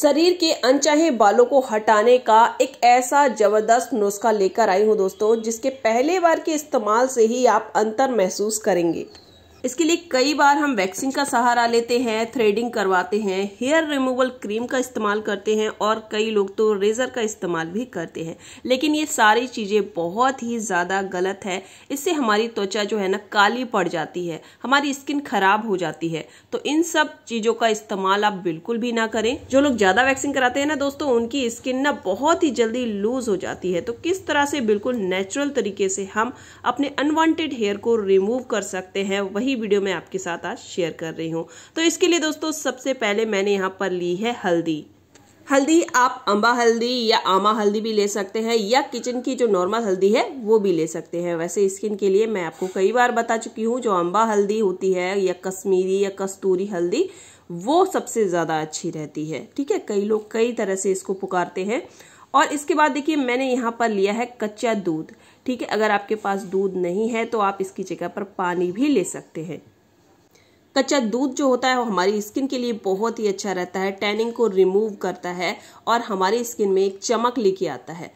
शरीर के अनचाहे बालों को हटाने का एक ऐसा जबरदस्त नुस्खा लेकर आई हूँ दोस्तों जिसके पहले बार के इस्तेमाल से ही आप अंतर महसूस करेंगे इसके लिए कई बार हम वैक्सिंग का सहारा लेते हैं थ्रेडिंग करवाते हैं हेयर रिमूवल क्रीम का इस्तेमाल करते हैं और कई लोग तो रेज़र का इस्तेमाल भी करते हैं लेकिन ये सारी चीज़ें बहुत ही ज़्यादा गलत है इससे हमारी त्वचा जो है ना काली पड़ जाती है हमारी स्किन खराब हो जाती है तो इन सब चीज़ों का इस्तेमाल आप बिल्कुल भी ना करें जो लोग ज़्यादा वैक्सिंग कराते हैं ना दोस्तों उनकी स्किन ना बहुत ही जल्दी लूज हो जाती है तो किस तरह से बिल्कुल नेचुरल तरीके से हम अपने अनवांटेड हेयर को रिमूव कर सकते हैं वही वही वीडियो मैं आपके साथ आज शेयर कर रही हूँ तो इसके लिए दोस्तों सबसे पहले मैंने यहाँ पर ली है हल्दी हल्दी आप अम्बा हल्दी या आमा हल्दी भी ले सकते हैं या किचन की जो नॉर्मल हल्दी है वो भी ले सकते हैं वैसे स्किन के लिए मैं आपको कई बार बता चुकी हूँ जो अम्बा हल्दी होती है या कश्मीरी या कस्तूरी हल्दी वो सबसे ज़्यादा अच्छी रहती है ठीक है कई लोग कई तरह से इसको पुकारते हैं और इसके बाद देखिए मैंने यहाँ पर लिया है कच्चा दूध ठीक है अगर आपके पास दूध नहीं है तो आप इसकी जगह पर पानी भी ले सकते हैं कच्चा दूध जो होता है वो हमारी स्किन के लिए बहुत ही अच्छा रहता है टैनिंग को रिमूव करता है और हमारी स्किन में एक चमक लेके आता है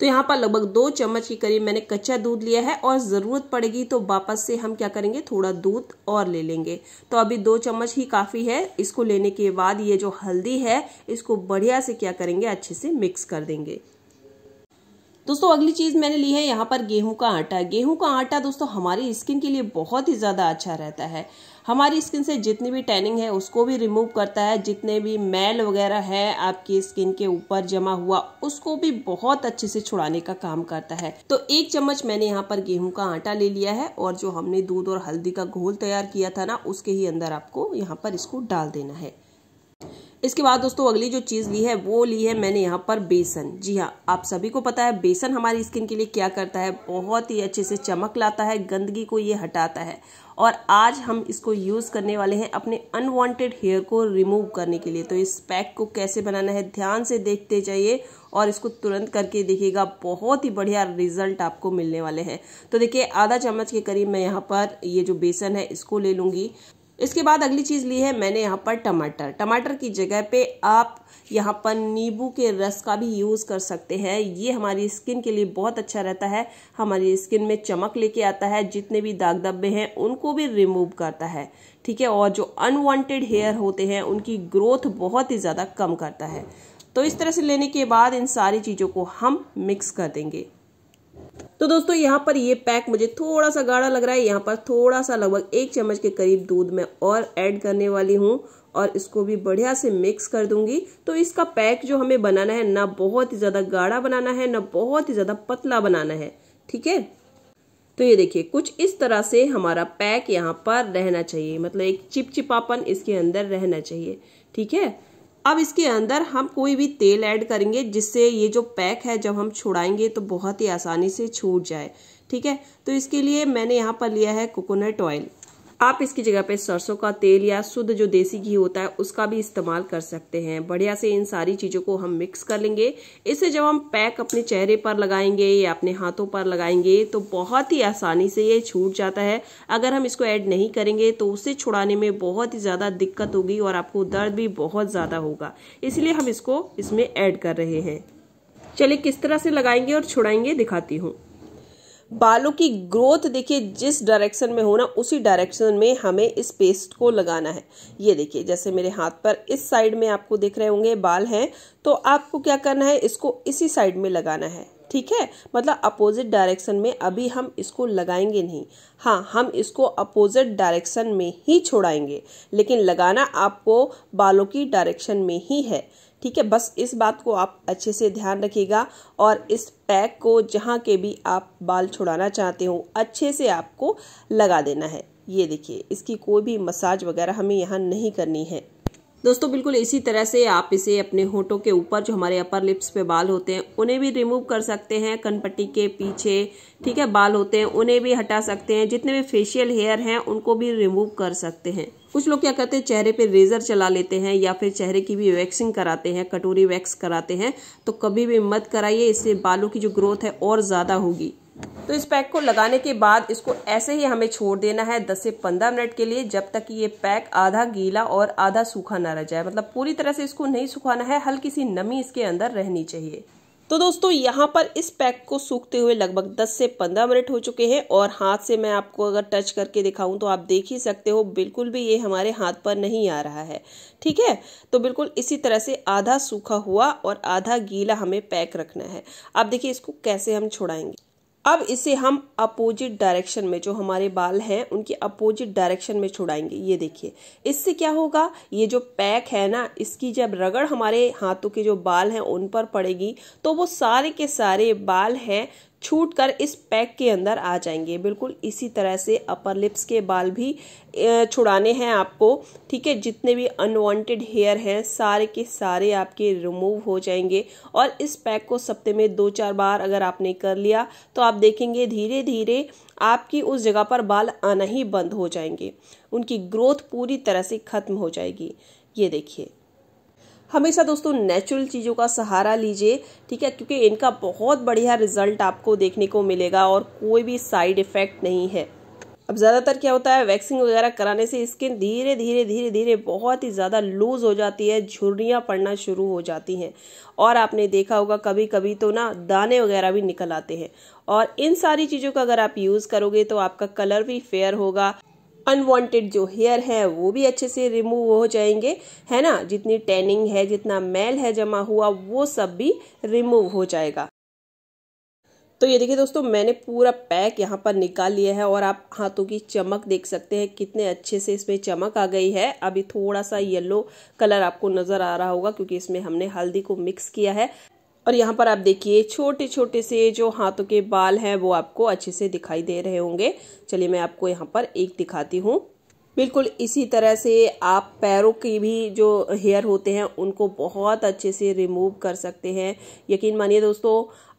तो यहाँ पर लगभग दो चम्मच के करीब मैंने कच्चा दूध लिया है और ज़रूरत पड़ेगी तो वापस से हम क्या करेंगे थोड़ा दूध और ले लेंगे तो अभी दो चम्मच ही काफ़ी है इसको लेने के बाद ये जो हल्दी है इसको बढ़िया से क्या करेंगे अच्छे से मिक्स कर देंगे दोस्तों अगली चीज़ मैंने ली है यहाँ पर गेहूं का आटा गेहूं का आटा दोस्तों हमारी स्किन के लिए बहुत ही ज़्यादा अच्छा रहता है हमारी स्किन से जितनी भी टैनिंग है उसको भी रिमूव करता है जितने भी मैल वगैरह है आपकी स्किन के ऊपर जमा हुआ उसको भी बहुत अच्छे से छुड़ाने का काम करता है तो एक चम्मच मैंने यहाँ पर गेहूं का आटा ले लिया है और जो हमने दूध और हल्दी का घोल तैयार किया था ना उसके ही अंदर आपको यहाँ पर इसको डाल देना है इसके बाद दोस्तों अगली जो चीज़ ली है वो ली है मैंने यहाँ पर बेसन जी हाँ आप सभी को पता है बेसन हमारी स्किन के लिए क्या करता है बहुत ही अच्छे से चमक लाता है गंदगी को ये हटाता है और आज हम इसको यूज़ करने वाले हैं अपने अनवांटेड हेयर को रिमूव करने के लिए तो इस पैक को कैसे बनाना है ध्यान से देखते जाइए और इसको तुरंत करके देखिएगा बहुत ही बढ़िया रिजल्ट आपको मिलने वाले हैं तो देखिए आधा चम्मच के करीब मैं यहाँ पर ये जो बेसन है इसको ले लूँगी इसके बाद अगली चीज़ ली है मैंने यहाँ पर टमाटर टमाटर की जगह पे आप यहाँ पर नींबू के रस का भी यूज़ कर सकते हैं ये हमारी स्किन के लिए बहुत अच्छा रहता है हमारी स्किन में चमक लेके आता है जितने भी दाग धब्बे हैं उनको भी रिमूव करता है ठीक है और जो अनवांटेड हेयर होते हैं उनकी ग्रोथ बहुत ही ज़्यादा कम करता है तो इस तरह से लेने के बाद इन सारी चीज़ों को हम मिक्स कर देंगे तो दोस्तों यहाँ पर ये पैक मुझे थोड़ा सा गाढ़ा लग रहा है यहाँ पर थोड़ा सा लगभग एक चम्मच के करीब दूध में और ऐड करने वाली हूँ और इसको भी बढ़िया से मिक्स कर दूंगी तो इसका पैक जो हमें बनाना है ना बहुत ही ज़्यादा गाढ़ा बनाना है ना बहुत ही ज़्यादा पतला बनाना है ठीक है तो ये देखिए कुछ इस तरह से हमारा पैक यहाँ पर रहना चाहिए मतलब एक चिपचिपापन इसके अंदर रहना चाहिए ठीक है अब इसके अंदर हम कोई भी तेल ऐड करेंगे जिससे ये जो पैक है जब हम छुड़ाएंगे तो बहुत ही आसानी से छूट जाए ठीक है तो इसके लिए मैंने यहाँ पर लिया है कोकोनट ऑयल आप इसकी जगह पे सरसों का तेल या शुद्ध जो देसी घी होता है उसका भी इस्तेमाल कर सकते हैं बढ़िया से इन सारी चीज़ों को हम मिक्स कर लेंगे इसे जब हम पैक अपने चेहरे पर लगाएंगे या अपने हाथों पर लगाएंगे तो बहुत ही आसानी से ये छूट जाता है अगर हम इसको ऐड नहीं करेंगे तो उसे छुड़ाने में बहुत ही ज़्यादा दिक्कत होगी और आपको दर्द भी बहुत ज़्यादा होगा इसलिए हम इसको इसमें ऐड कर रहे हैं चलिए किस तरह से लगाएंगे और छुड़ाएंगे दिखाती हूँ बालों की ग्रोथ देखिए जिस डायरेक्शन में होना उसी डायरेक्शन में हमें इस पेस्ट को लगाना है ये देखिए जैसे मेरे हाथ पर इस साइड में आपको दिख रहे होंगे बाल हैं तो आपको क्या करना है इसको इसी साइड में लगाना है ठीक है मतलब अपोजिट डायरेक्शन में अभी हम इसको लगाएंगे नहीं हाँ हम इसको अपोजिट डायरेक्शन में ही छोड़ाएंगे लेकिन लगाना आपको बालों की डायरेक्शन में ही है ठीक है बस इस बात को आप अच्छे से ध्यान रखिएगा और इस पैक को जहाँ के भी आप बाल छुड़ाना चाहते हो अच्छे से आपको लगा देना है ये देखिए इसकी कोई भी मसाज वगैरह हमें यहाँ नहीं करनी है दोस्तों बिल्कुल इसी तरह से आप इसे अपने होठों के ऊपर जो हमारे अपर लिप्स पे बाल होते हैं उन्हें भी रिमूव कर सकते हैं कनपट्टी के पीछे ठीक है बाल होते हैं उन्हें भी हटा सकते हैं जितने भी फेशियल हेयर हैं उनको भी रिमूव कर सकते हैं कुछ लोग क्या करते हैं चेहरे पे रेजर चला लेते हैं या फिर चेहरे की भी वैक्सिंग कराते हैं कटोरी वैक्स कराते हैं तो कभी भी मत कराइए इससे बालों की जो ग्रोथ है और ज़्यादा होगी तो इस पैक को लगाने के बाद इसको ऐसे ही हमें छोड़ देना है 10 से 15 मिनट के लिए जब तक कि ये पैक आधा गीला और आधा सूखा ना रह जाए मतलब पूरी तरह से इसको नहीं सुखाना है हल्की सी नमी इसके अंदर रहनी चाहिए तो दोस्तों यहाँ पर इस पैक को सूखते हुए लगभग 10 से 15 मिनट हो चुके हैं और हाथ से मैं आपको अगर टच करके दिखाऊं तो आप देख ही सकते हो बिल्कुल भी ये हमारे हाथ पर नहीं आ रहा है ठीक है तो बिल्कुल इसी तरह से आधा सूखा हुआ और आधा गीला हमें पैक रखना है आप देखिए इसको कैसे हम छुड़ाएंगे अब इसे हम अपोजिट डायरेक्शन में जो हमारे बाल हैं उनके अपोजिट डायरेक्शन में छुड़ाएंगे ये देखिए इससे क्या होगा ये जो पैक है ना इसकी जब रगड़ हमारे हाथों के जो बाल हैं उन पर पड़ेगी तो वो सारे के सारे बाल हैं छूट कर इस पैक के अंदर आ जाएंगे बिल्कुल इसी तरह से अपर लिप्स के बाल भी छुड़ाने हैं आपको ठीक है जितने भी अनवांटेड हेयर हैं सारे के सारे आपके रिमूव हो जाएंगे और इस पैक को सप्ते में दो चार बार अगर आपने कर लिया तो आप देखेंगे धीरे धीरे आपकी उस जगह पर बाल आना ही बंद हो जाएंगे उनकी ग्रोथ पूरी तरह से ख़त्म हो जाएगी ये देखिए हमेशा दोस्तों नेचुरल चीज़ों का सहारा लीजिए ठीक है क्योंकि इनका बहुत बढ़िया रिजल्ट आपको देखने को मिलेगा और कोई भी साइड इफ़ेक्ट नहीं है अब ज़्यादातर क्या होता है वैक्सिंग वगैरह कराने से स्किन धीरे धीरे धीरे धीरे बहुत ही ज़्यादा लूज़ हो जाती है झुर्रियाँ पड़ना शुरू हो जाती हैं और आपने देखा होगा कभी कभी तो ना दाने वगैरह भी निकल आते हैं और इन सारी चीज़ों का अगर आप यूज़ करोगे तो आपका कलर भी फेयर होगा अनवांटेड जो हेयर है वो भी अच्छे से रिमूव हो जाएंगे है ना जितनी टैनिंग है जितना मैल है जमा हुआ वो सब भी रिमूव हो जाएगा तो ये देखिए दोस्तों मैंने पूरा पैक यहाँ पर निकाल लिया है और आप हाथों की चमक देख सकते हैं कितने अच्छे से इसमें चमक आ गई है अभी थोड़ा सा येलो कलर आपको नज़र आ रहा होगा क्योंकि इसमें हमने हल्दी को मिक्स किया है और यहाँ पर आप देखिए छोटे छोटे से जो हाथों के बाल हैं वो आपको अच्छे से दिखाई दे रहे होंगे चलिए मैं आपको यहाँ पर एक दिखाती हूँ बिल्कुल इसी तरह से आप पैरों की भी जो हेयर होते हैं उनको बहुत अच्छे से रिमूव कर सकते हैं यकीन मानिए दोस्तों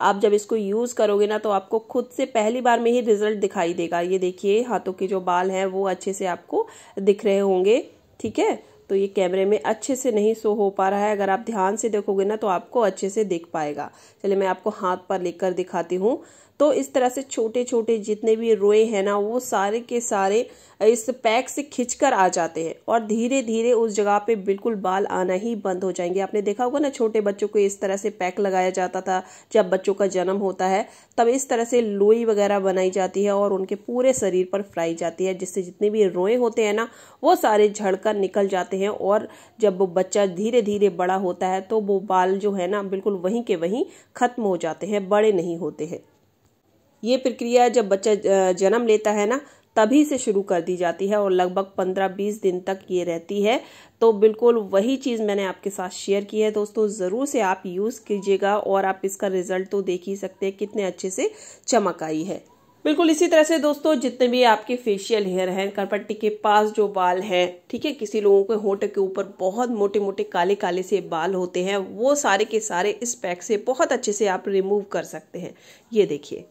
आप जब इसको यूज़ करोगे ना तो आपको खुद से पहली बार में ही रिजल्ट दिखाई देगा ये देखिए हाथों के जो बाल हैं वो अच्छे से आपको दिख रहे होंगे ठीक है तो ये कैमरे में अच्छे से नहीं शो हो पा रहा है अगर आप ध्यान से देखोगे ना तो आपको अच्छे से देख पाएगा चलिए मैं आपको हाथ पर लेकर दिखाती हूँ तो इस तरह से छोटे छोटे जितने भी रोए हैं ना वो सारे के सारे इस पैक से खिंच कर आ जाते हैं और धीरे धीरे उस जगह पे बिल्कुल बाल आना ही बंद हो जाएंगे आपने देखा होगा ना छोटे बच्चों को इस तरह से पैक लगाया जाता था जब बच्चों का जन्म होता है तब इस तरह से लोई वगैरह बनाई जाती है और उनके पूरे शरीर पर फ्राई जाती है जिससे जितने भी रोए होते हैं ना वो सारे झड़कर निकल जाते हैं और जब वो बच्चा धीरे धीरे बड़ा होता है तो वो बाल जो है ना बिल्कुल वहीं के वहीं खत्म हो जाते हैं बड़े नहीं होते हैं ये प्रक्रिया जब बच्चा जन्म लेता है ना तभी से शुरू कर दी जाती है और लगभग पंद्रह बीस दिन तक ये रहती है तो बिल्कुल वही चीज़ मैंने आपके साथ शेयर की है दोस्तों ज़रूर से आप यूज़ कीजिएगा और आप इसका रिजल्ट तो देख ही सकते हैं कितने अच्छे से चमक आई है बिल्कुल इसी तरह से दोस्तों जितने भी आपके फेशियल हेयर हैं करपट्टी के पास जो बाल हैं ठीक है किसी लोगों के होठ के ऊपर बहुत मोटे मोटे काले काले से बाल होते हैं वो सारे के सारे इस पैक से बहुत अच्छे से आप रिमूव कर सकते हैं ये देखिए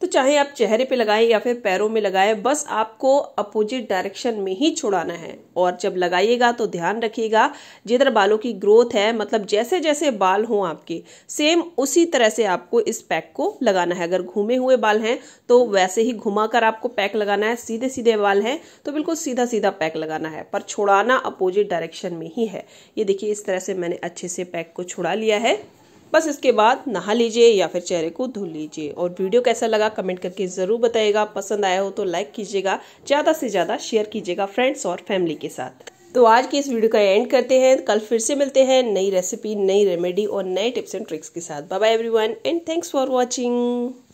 तो चाहे आप चेहरे पे लगाएं या फिर पैरों में लगाएं बस आपको अपोजिट डायरेक्शन में ही छुड़ाना है और जब लगाइएगा तो ध्यान रखिएगा जिधर बालों की ग्रोथ है मतलब जैसे जैसे बाल हों आपके सेम उसी तरह से आपको इस पैक को लगाना है अगर घूमे हुए बाल हैं तो वैसे ही घुमा कर आपको पैक लगाना है सीधे सीधे बाल हैं तो बिल्कुल सीधा सीधा पैक लगाना है पर छुड़ाना अपोजिट डायरेक्शन में ही है ये देखिए इस तरह से मैंने अच्छे से पैक को छुड़ा लिया है बस इसके बाद नहा लीजिए या फिर चेहरे को धुल लीजिए और वीडियो कैसा लगा कमेंट करके ज़रूर बताइएगा पसंद आया हो तो लाइक कीजिएगा ज़्यादा से ज़्यादा शेयर कीजिएगा फ्रेंड्स और फैमिली के साथ तो आज की इस वीडियो का एंड करते हैं कल फिर से मिलते हैं नई रेसिपी नई रेमेडी और नए टिप्स एंड ट्रिक्स के साथ bye bye everyone and thanks for watching